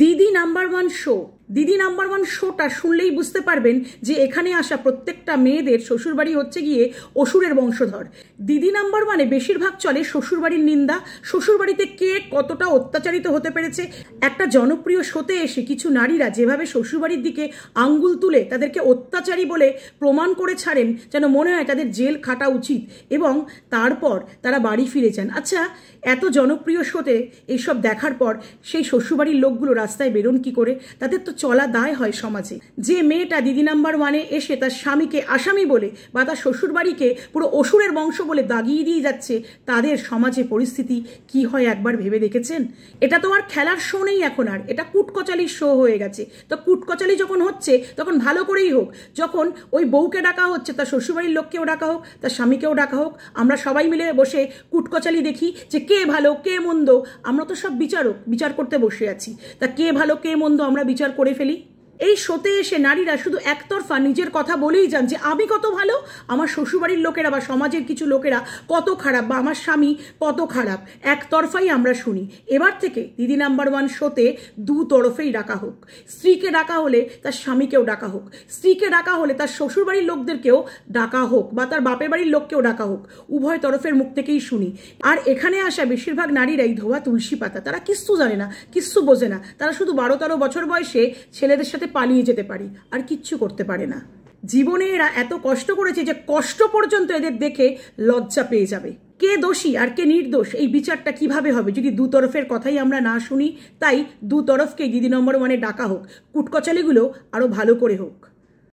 দিদি number one show দিদি number one শোটা শুনলেই বুঝতে পারবেন যে এখানে আসা প্রত্যেকটা মেয়েদের শ্বশুরবাড়ি হচ্ছে গিয়ে অসুরের বংশধর দিদি নাম্বার ওয়ানে বেশিরভাগ চলে শ্বশুরবাড়ির নিন্দা শ্বশুরবাড়িতে কে কতটা অত্যাচারিত হতে পেরেছে একটা জনপ্রিয় শোতে এসে কিছু নারীরা যেভাবে শ্বশুরবাড়ির দিকে আঙ্গুল তুলে তাদেরকে অত্যাচারী বলে প্রমাণ করে ছাড়েন যেন মনে হয় তাদের জেল খাটা উচিত এবং তারপর তারা বাড়ি ফিরে যান আচ্ছা এত জনপ্রিয় শোতে এইসব দেখার পর সেই শ্বশুরবাড়ির লোকগুলো রাস্তায় বেরোন কি করে তাদের তো চলা দায় হয় সমাজে যে মেয়েটা দিদি নাম্বার ওয়ানে এসে তার স্বামীকে আসামি বলে বা তার শ্বশুরবাড়িকে পুরো অসুরের বংশ বলে দাগিয়ে দিয়ে যাচ্ছে তাদের সমাজে পরিস্থিতি কি হয় একবার ভেবে দেখেছেন এটা তো আর খেলার শো নেই এখন আর এটা কুটকচালির শো হয়ে গেছে তো কুটকচালি যখন হচ্ছে তখন ভালো করেই হোক যখন ওই বউকে ডাকা হচ্ছে তার শ্বশুরবাড়ির লোককেও ডাকা হোক তার স্বামীকেও ডাকা হোক আমরা সবাই মিলে বসে কুটকচালি দেখি যে কে ভালো কে মন্দ আমরা তো সব বিচারক বিচার করতে বসে আছি তা কে ভালো কে মন্দ আমরা বিচার করে ফেলি এই শোতে এসে নারীরা শুধু একতরফা নিজের কথা বলেই যান যে আমি কত ভালো আমার শ্বশুরবাড়ির লোকেরা বা সমাজের কিছু লোকেরা কত খারাপ বা আমার স্বামী কত খারাপ একতরফাই আমরা শুনি এবার থেকে দিদি নাম্বার ওয়ান শোতে দু তরফেই ডাকা হোক স্ত্রীকে ডাকা হলে তার স্বামীকেও ডাকা হোক স্ত্রীকে ডাকা হলে তার শ্বশুরবাড়ির লোকদেরকেও ডাকা হোক বা তার বাপের বাড়ির লোককেও ডাকা হোক উভয় তরফের মুখ থেকেই শুনি আর এখানে আসা বেশিরভাগ নারীরাই ধোয়া তুলসী পাতা তারা কিচ্ছু জানে না কিচ্ছু বোঝে না তারা শুধু বারো তেরো বছর বয়সে ছেলেদের সাথে পালিয়ে যেতে পারি আর কিচ্ছু করতে পারে না জীবনে এরা এত কষ্ট করেছে যে কষ্ট পর্যন্ত এদের দেখে লজ্জা পেয়ে যাবে কে দোষী আর কে নির্দোষ এই বিচারটা কিভাবে হবে যদি দুতরফের কথাই আমরা না শুনি তাই দুতরফকে দিদি নম্বর ওয়ানে ডাকা হোক কুটকচালিগুলো আরও ভালো করে হোক